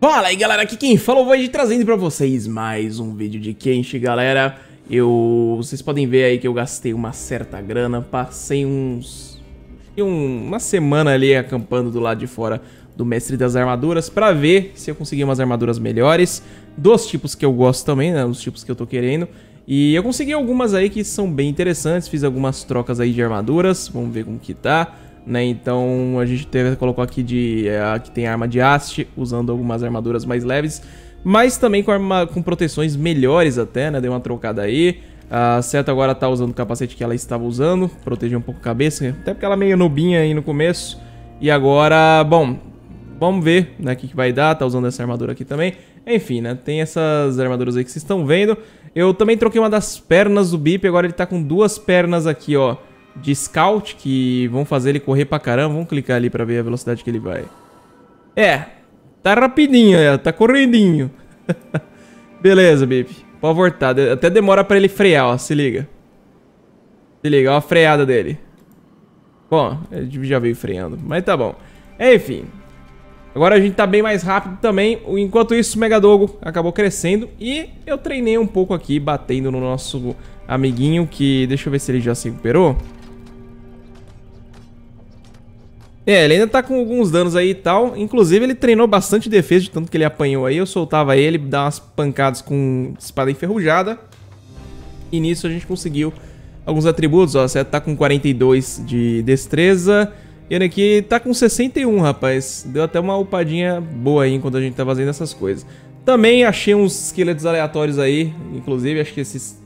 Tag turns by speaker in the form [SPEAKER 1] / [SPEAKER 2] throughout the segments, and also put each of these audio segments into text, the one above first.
[SPEAKER 1] Fala aí galera, aqui quem fala hoje é trazendo pra vocês mais um vídeo de quente, galera Eu... vocês podem ver aí que eu gastei uma certa grana, passei uns... Um, uma semana ali acampando do lado de fora do Mestre das Armaduras pra ver se eu consegui umas armaduras melhores Dos tipos que eu gosto também, né, os tipos que eu tô querendo E eu consegui algumas aí que são bem interessantes, fiz algumas trocas aí de armaduras, vamos ver como que tá né? Então a gente teve, colocou aqui de é, tem arma de haste, usando algumas armaduras mais leves, mas também com, arma, com proteções melhores até, né? Deu uma trocada aí. A Seta agora tá usando o capacete que ela estava usando, proteger um pouco a cabeça, até porque ela é meio nubinha aí no começo. E agora, bom, vamos ver né, o que, que vai dar, tá usando essa armadura aqui também. Enfim, né, tem essas armaduras aí que vocês estão vendo. Eu também troquei uma das pernas do Bip, agora ele tá com duas pernas aqui, ó de scout que vão fazer ele correr pra caramba. Vamos clicar ali pra ver a velocidade que ele vai. É, tá rapidinho, é, tá correndinho. Beleza, baby. Pode voltar. Até demora pra ele frear, ó. Se liga. Se liga, ó a freada dele. Bom, ele já veio freando, mas tá bom. Enfim. Agora a gente tá bem mais rápido também. Enquanto isso, o Megadogo acabou crescendo. E eu treinei um pouco aqui, batendo no nosso amiguinho, que... Deixa eu ver se ele já se recuperou. É, ele ainda tá com alguns danos aí e tal. Inclusive, ele treinou bastante defesa, de tanto que ele apanhou aí. Eu soltava ele, dava umas pancadas com espada enferrujada. E nisso a gente conseguiu alguns atributos, ó. Você tá com 42 de destreza. E ele aqui tá com 61, rapaz. Deu até uma upadinha boa aí enquanto a gente tá fazendo essas coisas. Também achei uns esqueletos aleatórios aí. Inclusive, acho que esses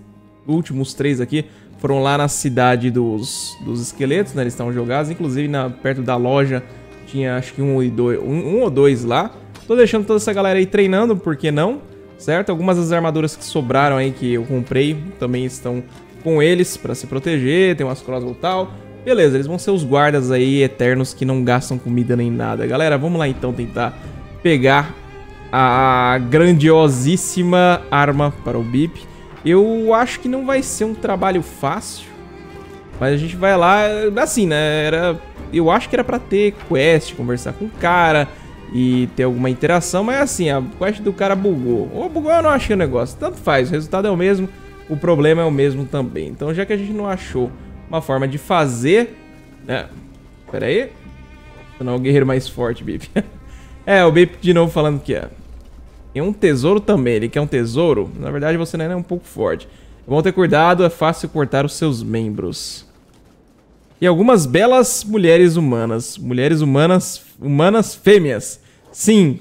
[SPEAKER 1] últimos três aqui foram lá na cidade dos, dos esqueletos, né? Eles estavam jogados. Inclusive, na, perto da loja tinha acho que um, e dois, um, um ou dois lá. Tô deixando toda essa galera aí treinando, por que não? Certo? Algumas das armaduras que sobraram aí que eu comprei também estão com eles para se proteger. Tem umas crossbow e tal. Beleza, eles vão ser os guardas aí eternos que não gastam comida nem nada. Galera, vamos lá então tentar pegar a grandiosíssima arma para o Bip. Eu acho que não vai ser um trabalho fácil, mas a gente vai lá, assim, né, era, eu acho que era pra ter quest, conversar com o cara e ter alguma interação, mas assim, a quest do cara bugou, ou bugou eu não achei o é negócio, tanto faz, o resultado é o mesmo, o problema é o mesmo também. Então já que a gente não achou uma forma de fazer, né, pera aí, tornar o guerreiro mais forte, Bip. é, o Bip de novo falando que é. E um tesouro também. Ele quer um tesouro? Na verdade, você não é um pouco forte. Vão ter cuidado, é fácil cortar os seus membros. E algumas belas mulheres humanas. Mulheres humanas, humanas fêmeas. Sim,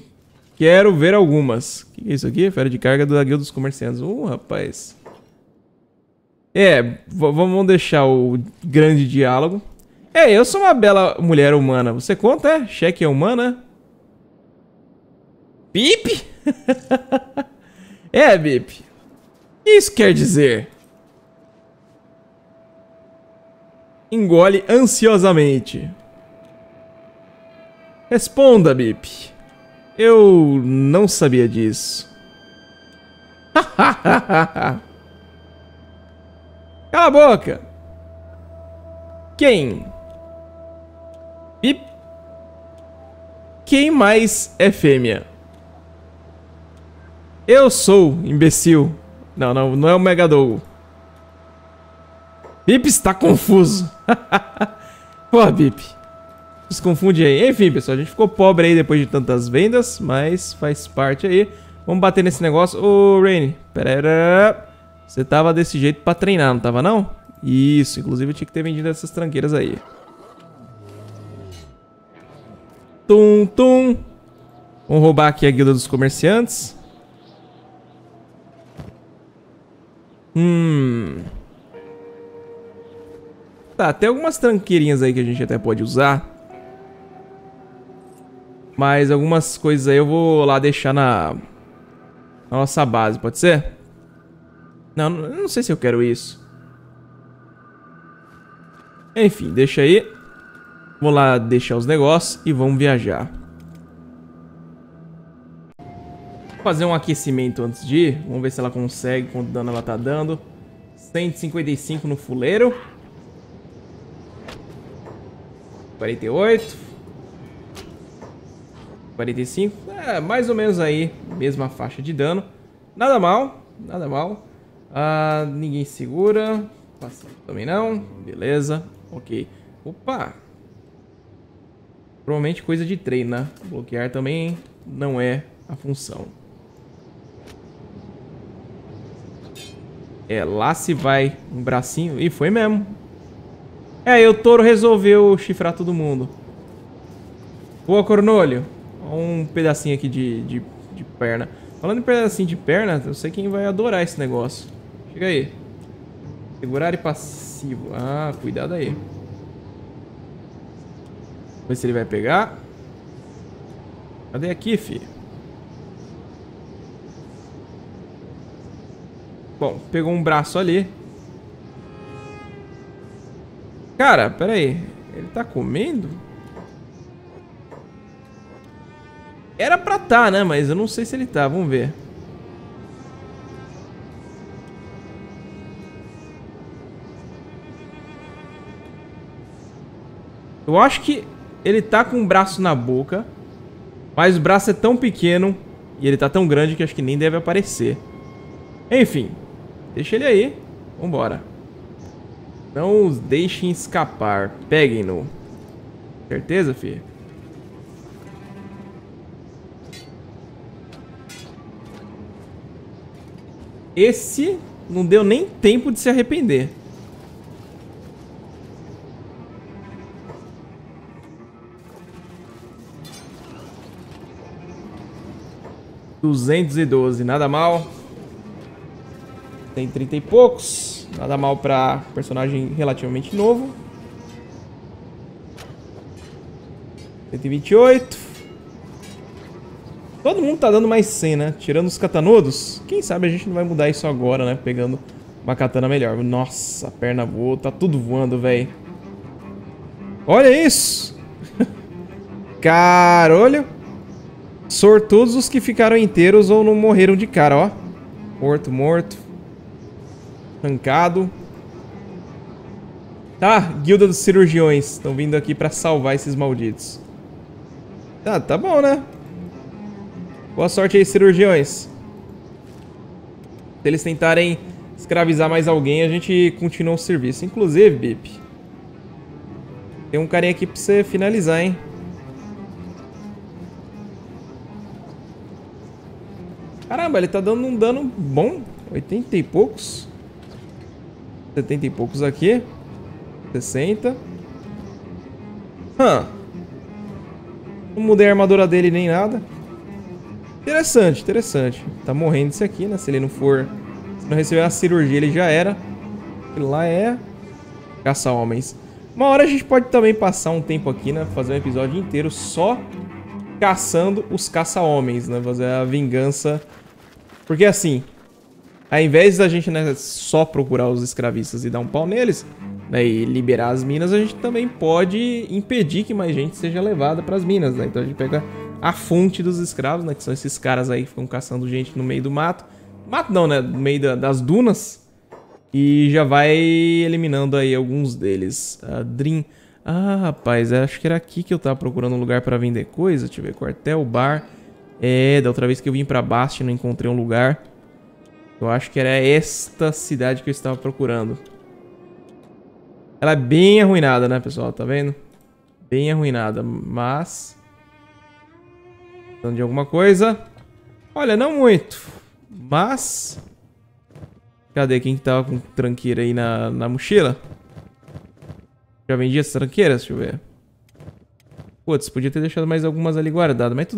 [SPEAKER 1] quero ver algumas. O que é isso aqui? Fera de carga da guilda dos comerciantes. Uh, rapaz. É, vamos deixar o grande diálogo. É, eu sou uma bela mulher humana. Você conta, é? Cheque é humana? Pipe? é, Bip. Isso quer dizer? Engole ansiosamente. Responda, Bip. Eu não sabia disso. Cala a boca. Quem? Bip. Quem mais é fêmea? Eu sou, imbecil. Não, não, não é o Megadogo. Bip está confuso. Pô, Bip. Se confunde aí. Enfim, pessoal, a gente ficou pobre aí depois de tantas vendas, mas faz parte aí. Vamos bater nesse negócio. Ô, Rainy, pera Você tava desse jeito pra treinar, não tava não? Isso, inclusive eu tinha que ter vendido essas tranqueiras aí. Tum, tum. Vamos roubar aqui a guilda dos comerciantes. Hum... Tá, tem algumas tranqueirinhas aí que a gente até pode usar. Mas algumas coisas aí eu vou lá deixar na, na nossa base, pode ser? Não, não sei se eu quero isso. Enfim, deixa aí. Vou lá deixar os negócios e vamos viajar. Fazer um aquecimento antes de ir. Vamos ver se ela consegue, quanto dano ela tá dando. 155 no fuleiro. 48. 45. É, mais ou menos aí, mesma faixa de dano. Nada mal, nada mal. Ah, ninguém segura. Passando também não. Beleza, ok. Opa! Provavelmente coisa de treino, né? Bloquear também não é a função. É, lá se vai um bracinho. E foi mesmo. É, e o touro resolveu chifrar todo mundo. Boa, Cornolho. Um pedacinho aqui de, de, de perna. Falando em pedacinho de perna, eu sei quem vai adorar esse negócio. Chega aí. Segurar e passivo. Ah, cuidado aí. Vamos ver se ele vai pegar. Cadê aqui, filho? Bom, pegou um braço ali. Cara, pera aí. Ele tá comendo? Era pra tá, né? Mas eu não sei se ele tá. Vamos ver. Eu acho que ele tá com o braço na boca. Mas o braço é tão pequeno e ele tá tão grande que acho que nem deve aparecer. Enfim, Deixa ele aí. Vambora. Não os deixem escapar. Peguem-no. Certeza, filho? Esse não deu nem tempo de se arrepender. Duzentos e doze, nada mal. Tem 30 e poucos. Nada mal pra personagem relativamente novo. 128. Todo mundo tá dando mais 100, né? Tirando os catanudos. Quem sabe a gente não vai mudar isso agora, né? Pegando uma katana melhor. Nossa, a perna voou. Tá tudo voando, velho. Olha isso! Carolho! Sortudos os que ficaram inteiros ou não morreram de cara, ó. Morto, morto. Tancado. Tá, guilda dos cirurgiões. Estão vindo aqui pra salvar esses malditos. Tá, ah, tá bom, né? Boa sorte aí, cirurgiões. Se eles tentarem escravizar mais alguém, a gente continua o serviço. Inclusive, Bip, tem um carinha aqui pra você finalizar, hein? Caramba, ele tá dando um dano bom. 80 e poucos. 70 e poucos aqui. 60. Hã. Não mudei a armadura dele nem nada. Interessante, interessante. Tá morrendo esse aqui, né? Se ele não for... Se não receber a cirurgia, ele já era. E lá é... Caça homens. Uma hora a gente pode também passar um tempo aqui, né? Fazer um episódio inteiro só caçando os caça-homens, né? Fazer a vingança. Porque assim, ao invés da gente né, só procurar os escravistas e dar um pau neles, né, e liberar as minas, a gente também pode impedir que mais gente seja levada para as minas. Né? Então a gente pega a fonte dos escravos, né, que são esses caras aí que ficam caçando gente no meio do mato. Mato não, né? No meio da, das dunas. E já vai eliminando aí alguns deles. A Dream. Ah, rapaz, é, acho que era aqui que eu tava procurando um lugar para vender coisa. Deixa eu ver, quartel, bar. É, da outra vez que eu vim pra Bast não encontrei um lugar. Eu acho que era esta cidade que eu estava procurando. Ela é bem arruinada, né, pessoal? Tá vendo? Bem arruinada, mas... Precisando de alguma coisa. Olha, não muito. Mas... Cadê quem que tava com tranqueira aí na, na mochila? Já vendi as tranqueiras? Deixa eu ver. Putz, podia ter deixado mais algumas ali guardadas, mas tudo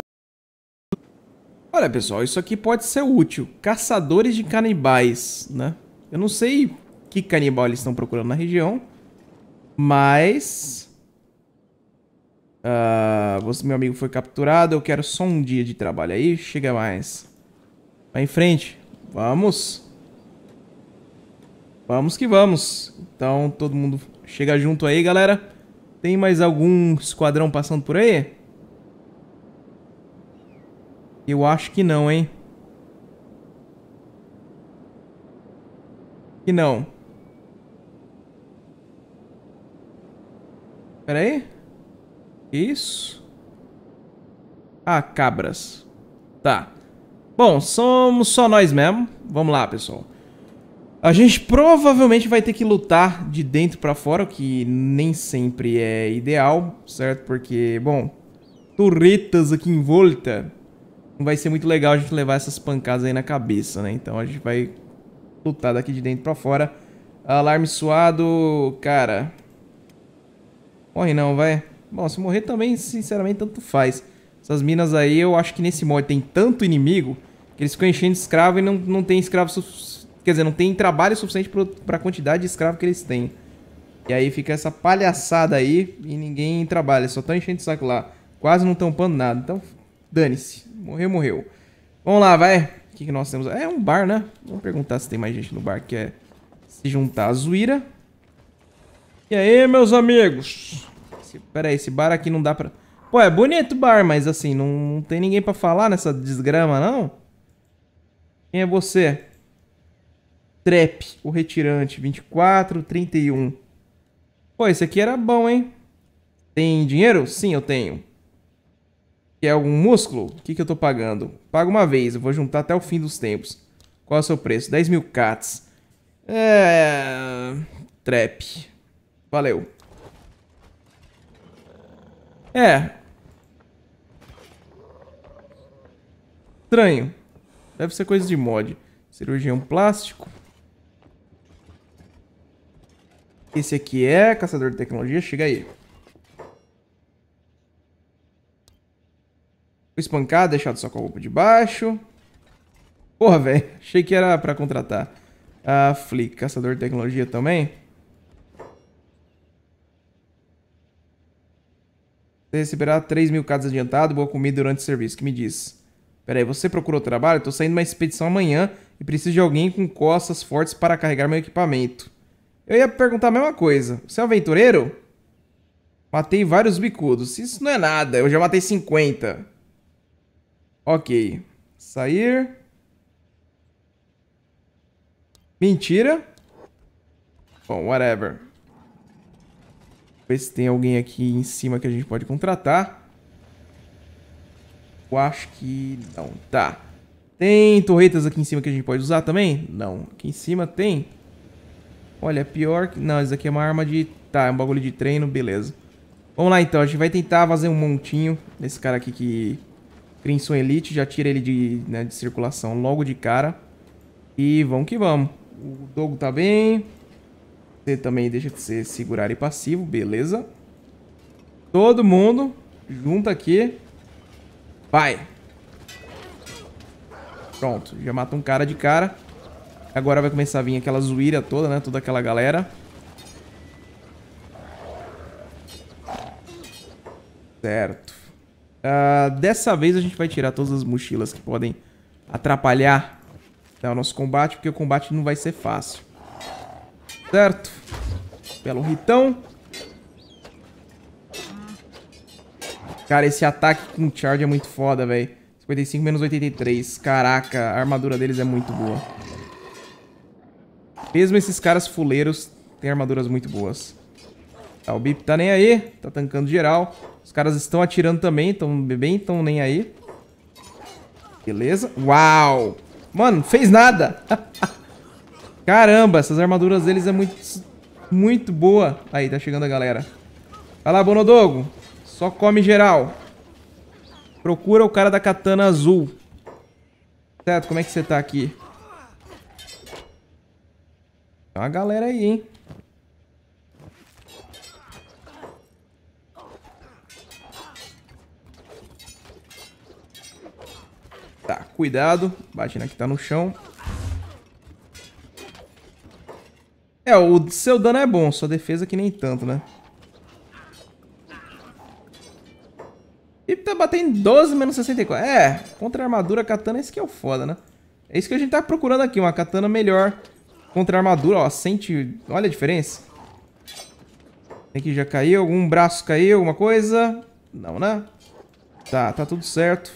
[SPEAKER 1] Olha, pessoal, isso aqui pode ser útil. Caçadores de canibais, né? Eu não sei que canibal eles estão procurando na região, mas... Uh, você, meu amigo foi capturado, eu quero só um dia de trabalho aí, chega mais. Vai em frente, vamos. Vamos que vamos. Então, todo mundo chega junto aí, galera. Tem mais algum esquadrão passando por aí? Eu acho que não, hein? Que não. Pera aí. Isso. Ah, cabras. Tá. Bom, somos só nós mesmo. Vamos lá, pessoal. A gente provavelmente vai ter que lutar de dentro para fora, o que nem sempre é ideal, certo? Porque, bom, turretas aqui em volta não vai ser muito legal a gente levar essas pancadas aí na cabeça, né? Então a gente vai lutar daqui de dentro pra fora. Alarme suado, cara. Morre não, vai. Bom, se morrer também, sinceramente, tanto faz. Essas minas aí, eu acho que nesse mod tem tanto inimigo que eles ficam enchendo de escravo e não, não tem escravo... Quer dizer, não tem trabalho suficiente pro, pra quantidade de escravo que eles têm. E aí fica essa palhaçada aí e ninguém trabalha. Só tão enchendo de saco lá. Quase não tampando nada. Então Dane-se. Morreu, morreu. Vamos lá, vai. O que, que nós temos? É um bar, né? Vamos perguntar se tem mais gente no bar que quer é se juntar à zoeira. E aí, meus amigos? Esse, pera aí, esse bar aqui não dá pra... Pô, é bonito o bar, mas assim, não, não tem ninguém pra falar nessa desgrama, não? Quem é você? Trap, o retirante, 24, 31. Pô, esse aqui era bom, hein? Tem dinheiro? Sim, eu tenho que é algum músculo, o que, que eu tô pagando? Pago uma vez, eu vou juntar até o fim dos tempos. Qual é o seu preço? 10 mil cats. É... Trap. Valeu. É. Estranho. Deve ser coisa de mod. Cirurgião plástico. Esse aqui é caçador de tecnologia. Chega aí. Foi espancado, deixado só com a roupa de baixo. Porra, velho. Achei que era pra contratar. Ah, Flick, caçador de tecnologia também. Você receberá 3 mil casos adiantado, boa comida durante o serviço. Que me diz? Pera aí, você procurou trabalho? Tô saindo uma expedição amanhã e preciso de alguém com costas fortes para carregar meu equipamento. Eu ia perguntar a mesma coisa. Você é um aventureiro? Matei vários bicudos. Isso não é nada. Eu já matei 50. Ok. Sair. Mentira. Bom, whatever. Ver se tem alguém aqui em cima que a gente pode contratar. Eu acho que não. Tá. Tem torretas aqui em cima que a gente pode usar também? Não. Aqui em cima tem. Olha, é pior que... Não, isso aqui é uma arma de... Tá, é um bagulho de treino. Beleza. Vamos lá, então. A gente vai tentar fazer um montinho nesse cara aqui que Crimson Elite, já tira ele de, né, de circulação logo de cara. E vamos que vamos. O Dogo tá bem. Você também deixa de ser segurar e passivo, beleza. Todo mundo junta aqui. Vai. Pronto, já mata um cara de cara. Agora vai começar a vir aquela zoeira toda, né? Toda aquela galera. Certo. Uh, dessa vez a gente vai tirar todas as mochilas que podem atrapalhar tá, o nosso combate, porque o combate não vai ser fácil. Certo? pelo ritão. Cara, esse ataque com charge é muito foda, velho. 55 menos 83. Caraca, a armadura deles é muito boa. Mesmo esses caras fuleiros têm armaduras muito boas. Tá, o Bip tá nem aí. Tá tancando geral. Os caras estão atirando também. Tão bem, tão nem aí. Beleza. Uau! Mano, fez nada. Caramba, essas armaduras deles é muito... Muito boa. Aí, tá chegando a galera. Vai lá, Bonodogo. Só come geral. Procura o cara da katana azul. Certo, como é que você tá aqui? Tem uma galera aí, hein? Tá, cuidado. Bate na que tá no chão. É, o seu dano é bom, sua defesa é que nem tanto, né? E tá batendo 12 menos 64. É, contra a armadura katana, esse que é o foda, né? É isso que a gente tá procurando aqui, uma katana melhor contra a armadura, ó, sente... Olha a diferença. Aqui já caiu, algum braço caiu, alguma coisa? Não, né? Tá, tá tudo certo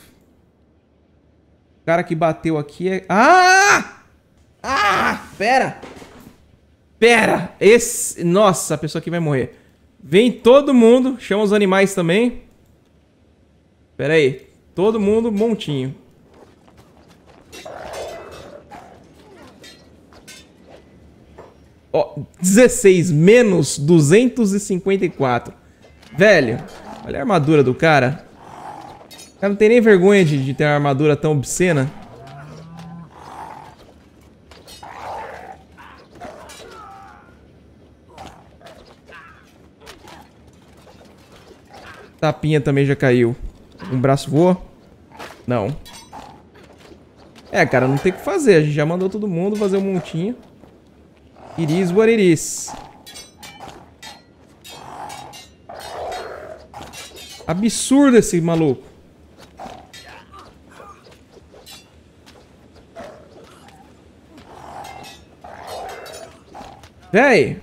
[SPEAKER 1] cara que bateu aqui é... Ah! Ah! Pera! Pera! Esse... Nossa, a pessoa aqui vai morrer. Vem todo mundo. Chama os animais também. Pera aí. Todo mundo montinho. Ó, oh, 16 menos 254. Velho, olha a armadura do cara. O cara não tem nem vergonha de, de ter uma armadura tão obscena. Tapinha também já caiu. Um braço voou? Não. É, cara, não tem o que fazer. A gente já mandou todo mundo fazer um montinho. Iris what it is. Absurdo esse maluco. Véi.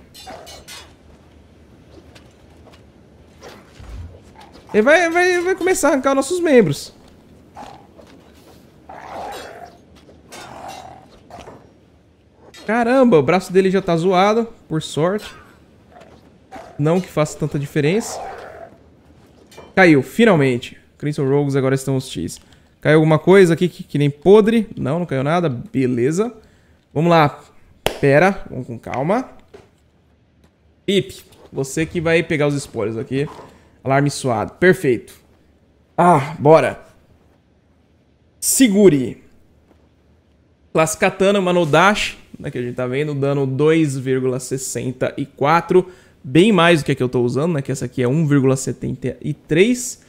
[SPEAKER 1] Ele vai, vai, vai começar a arrancar nossos membros. Caramba, o braço dele já tá zoado, por sorte. Não que faça tanta diferença. Caiu, finalmente. Crimson Rogues agora estão X. Caiu alguma coisa aqui que, que, nem podre? Não, não caiu nada. Beleza. Vamos lá. Pera, vamos com calma. Pip, você que vai pegar os spoilers aqui. Alarme suado. Perfeito. Ah, bora. Segure. Lascatana, Manodash, né, que a gente tá vendo, dano 2,64. Bem mais do que a que eu tô usando, né? Que essa aqui é 1,73. Uh,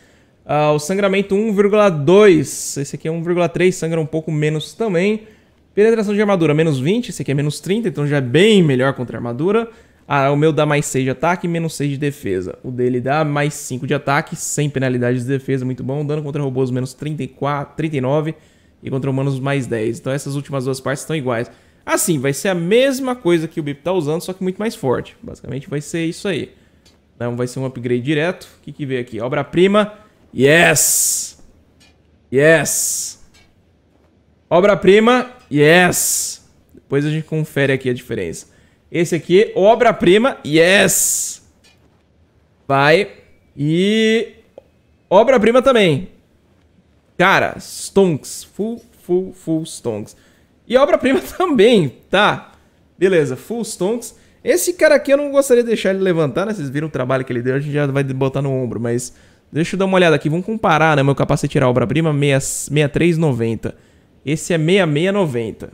[SPEAKER 1] ah, o sangramento 1,2. Esse aqui é 1,3, sangra um pouco menos também. Penetração de armadura, menos 20. Esse aqui é menos 30, então já é bem melhor contra a armadura. Ah, o meu dá mais 6 de ataque e menos 6 de defesa. O dele dá mais 5 de ataque, sem penalidade de defesa, muito bom. Dano contra robôs menos 34, 39 e contra humanos mais 10. Então essas últimas duas partes estão iguais. Assim, vai ser a mesma coisa que o Bip tá usando, só que muito mais forte. Basicamente vai ser isso aí. então vai ser um upgrade direto. O que que veio aqui? Obra-prima. Yes! Yes! Obra-prima. Yes! Depois a gente confere aqui a diferença. Esse aqui, obra-prima. Yes! Vai. E... Obra-prima também. Cara, stonks. Full, full, full stonks. E obra-prima também, tá? Beleza, full stonks. Esse cara aqui eu não gostaria de deixar ele levantar, né? Vocês viram o trabalho que ele deu, a gente já vai botar no ombro, mas... Deixa eu dar uma olhada aqui, vamos comparar, né? Meu capacete era obra-prima, 6390. Esse é 6690.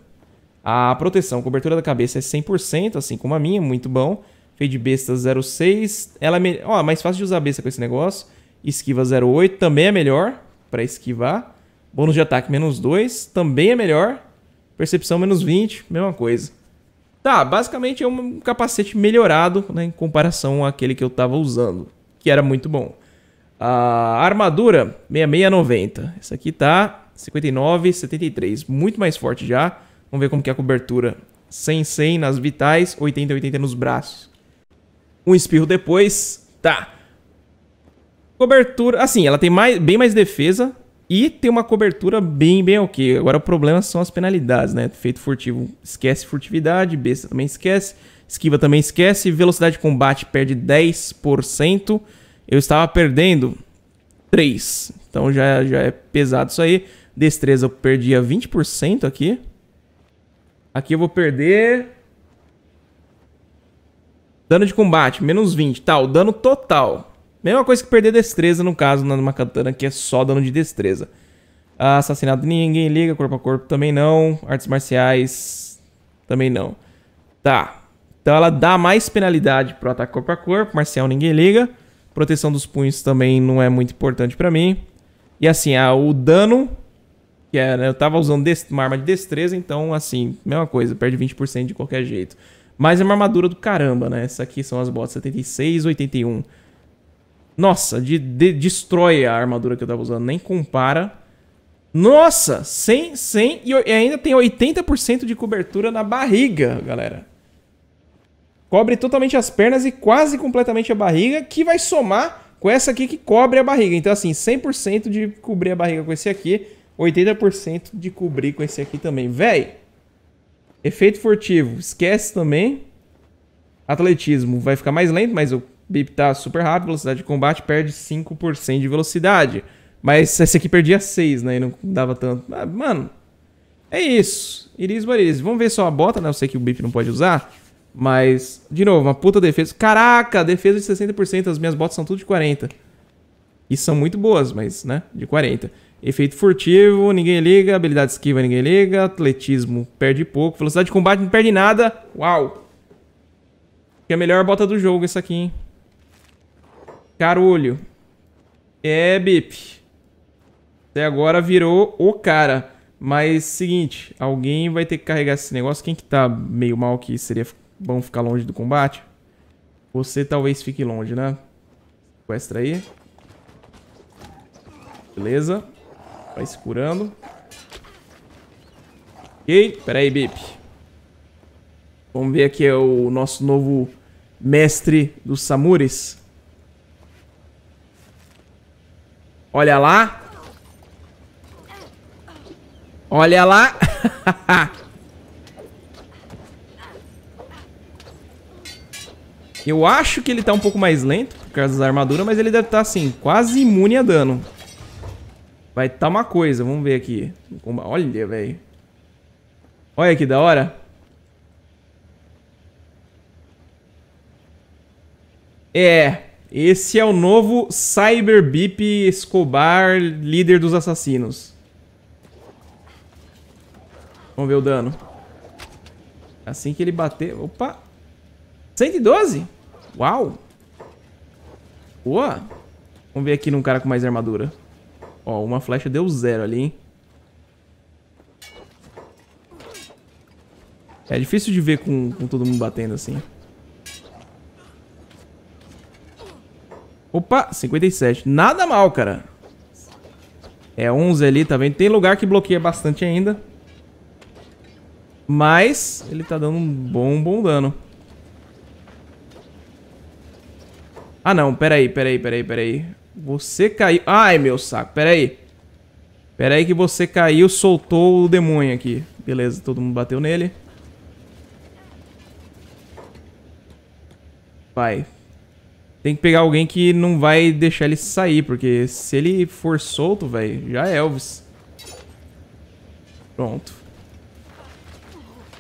[SPEAKER 1] A proteção, cobertura da cabeça é 100%, assim como a minha, muito bom. de besta 06. Ela é me... Ó, mais fácil de usar besta com esse negócio. Esquiva 08 também é melhor para esquivar. Bônus de ataque menos 2 também é melhor. Percepção menos 20, mesma coisa. Tá, basicamente é um capacete melhorado né, em comparação àquele que eu tava usando, que era muito bom. A armadura 6690. Essa aqui tá 59,73. muito mais forte já. Vamos ver como que é a cobertura. 100, 100 nas vitais, 80, 80 nos braços. Um espirro depois. Tá. Cobertura, assim, ela tem mais, bem mais defesa e tem uma cobertura bem, bem ok. Agora o problema são as penalidades, né? Feito furtivo esquece furtividade, besta também esquece, esquiva também esquece, velocidade de combate perde 10%. Eu estava perdendo 3, então já, já é pesado isso aí. Destreza eu perdia 20% aqui. Aqui eu vou perder... Dano de combate, menos 20. Tá, o dano total. Mesma coisa que perder destreza, no caso, numa katana que é só dano de destreza. Ah, assassinato ninguém liga, corpo a corpo também não. Artes marciais também não. Tá. Então ela dá mais penalidade pro ataque corpo a corpo, marcial ninguém liga. Proteção dos punhos também não é muito importante pra mim. E assim, ah, o dano que era, é, né, eu tava usando uma arma de destreza, então, assim, mesma coisa, perde 20% de qualquer jeito. Mas é uma armadura do caramba, né? Essa aqui são as botas 76, 81. Nossa, de, de, destrói a armadura que eu tava usando, nem compara. Nossa, 100, 100 e, e ainda tem 80% de cobertura na barriga, galera. Cobre totalmente as pernas e quase completamente a barriga, que vai somar com essa aqui que cobre a barriga. Então, assim, 100% de cobrir a barriga com esse aqui 80% de cobrir com esse aqui também. Véi! Efeito furtivo, esquece também. Atletismo vai ficar mais lento, mas o Bip tá super rápido. Velocidade de combate perde 5% de velocidade. Mas esse aqui perdia 6, né? E não dava tanto. Ah, mano, é isso. Iris Bariris. Vamos ver só a bota, né? Eu sei que o Bip não pode usar. Mas, de novo, uma puta defesa. Caraca, defesa de 60%. As minhas botas são tudo de 40%. E são muito boas, mas, né? De 40%. Efeito furtivo, ninguém liga. Habilidade esquiva, ninguém liga. Atletismo, perde pouco. Velocidade de combate, não perde nada. Uau! Que é a melhor bota do jogo essa aqui, hein? Carolho. É, Bip. Até agora virou o cara. Mas, seguinte, alguém vai ter que carregar esse negócio. Quem que tá meio mal que seria bom ficar longe do combate? Você talvez fique longe, né? Sequestra aí. Beleza. Vai se curando. Ok, pera aí, Bip. Vamos ver aqui é o nosso novo mestre dos samures. Olha lá. Olha lá. Eu acho que ele tá um pouco mais lento por causa da armadura, mas ele deve estar, tá, assim, quase imune a dano. Vai tá uma coisa, vamos ver aqui. Olha, velho. Olha que da hora. É, esse é o novo Cyber Bip Escobar, líder dos assassinos. Vamos ver o dano. Assim que ele bater... Opa! 112? Uau! Boa! Vamos ver aqui num cara com mais armadura. Ó, uma flecha deu zero ali, hein? É difícil de ver com, com todo mundo batendo assim. Opa, 57. Nada mal, cara. É 11 ali, tá vendo? Tem lugar que bloqueia bastante ainda. Mas ele tá dando um bom, bom dano. Ah, não. Peraí, peraí, peraí, peraí. Você caiu... Ai, meu saco, pera aí. Pera aí que você caiu, soltou o demônio aqui. Beleza, todo mundo bateu nele. Vai. Tem que pegar alguém que não vai deixar ele sair, porque se ele for solto, velho, já é Elvis. Pronto.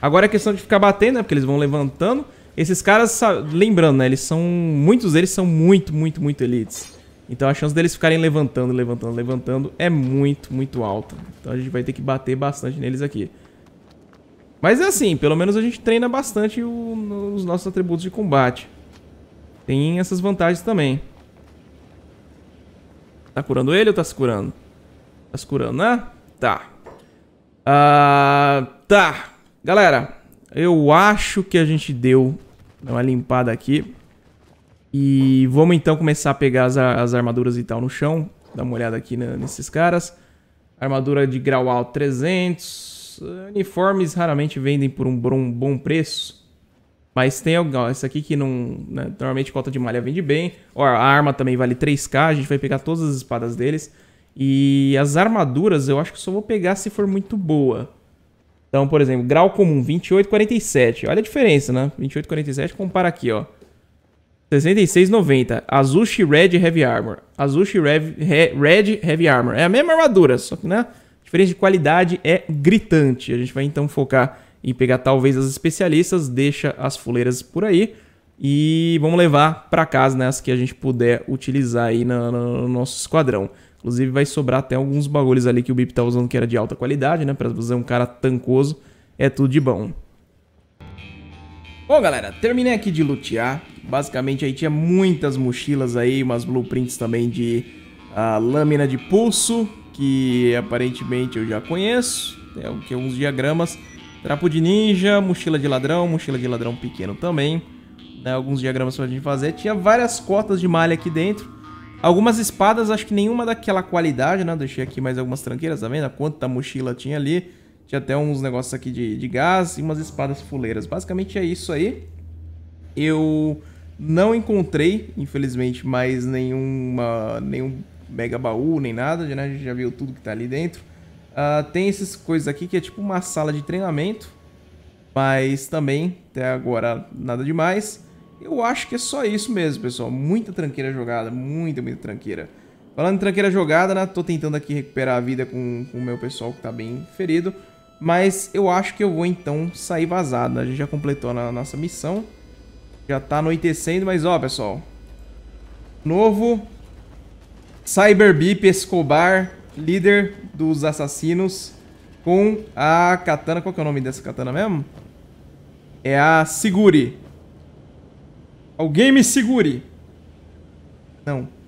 [SPEAKER 1] Agora é questão de ficar batendo, né? Porque eles vão levantando. Esses caras, lembrando, né? Eles são... Muitos deles são muito, muito, muito elites. Então a chance deles ficarem levantando, levantando, levantando é muito, muito alta. Então a gente vai ter que bater bastante neles aqui. Mas é assim, pelo menos a gente treina bastante o, os nossos atributos de combate. Tem essas vantagens também. Tá curando ele ou tá se curando? Tá se curando, né? Tá. Ah, tá. Galera, eu acho que a gente deu uma limpada aqui. E vamos então começar a pegar as, as armaduras e tal no chão. Dá uma olhada aqui na, nesses caras. Armadura de grau alto 300. Uniformes raramente vendem por um, por um bom preço. Mas tem ó, essa aqui que não. Né, normalmente cota de malha vende bem. Ó, a arma também vale 3k. A gente vai pegar todas as espadas deles. E as armaduras eu acho que só vou pegar se for muito boa. Então, por exemplo, grau comum 28, 47. Olha a diferença, né? 28, 47, compara aqui, ó. 66,90. Azushi Red Heavy Armor. Azushi Rev, He, Red Heavy Armor. É a mesma armadura, só que né, a diferença de qualidade é gritante. A gente vai então focar em pegar talvez as especialistas, deixa as fuleiras por aí e vamos levar para casa né, as que a gente puder utilizar aí no, no nosso esquadrão. Inclusive vai sobrar até alguns bagulhos ali que o Bip tá usando que era de alta qualidade, né? Pra fazer um cara tancoso, é tudo de bom. Bom, galera, terminei aqui de lutear. Basicamente aí tinha muitas mochilas aí, umas blueprints também de uh, lâmina de pulso, que aparentemente eu já conheço, tem né, aqui diagramas. Trapo de ninja, mochila de ladrão, mochila de ladrão pequeno também. Né, alguns diagramas pra gente fazer. Tinha várias cotas de malha aqui dentro. Algumas espadas, acho que nenhuma daquela qualidade, né? Deixei aqui mais algumas tranqueiras, tá vendo? Quanta mochila tinha ali. Tinha até uns negócios aqui de, de gás e umas espadas fuleiras. Basicamente é isso aí. Eu não encontrei, infelizmente, mais nenhuma, nenhum mega baú, nem nada, né? A gente já viu tudo que tá ali dentro. Uh, tem essas coisas aqui que é tipo uma sala de treinamento, mas também, até agora, nada demais. Eu acho que é só isso mesmo, pessoal. Muita tranqueira jogada, muito muito tranqueira. Falando em tranqueira jogada, né? Tô tentando aqui recuperar a vida com, com o meu pessoal que tá bem ferido. Mas eu acho que eu vou então sair vazado. Né? A gente já completou a nossa missão. Já tá anoitecendo, mas ó, pessoal. Novo Cyberbeep Escobar, líder dos assassinos, com a katana. Qual que é o nome dessa katana mesmo? É a Siguri. Alguém me segure. Não.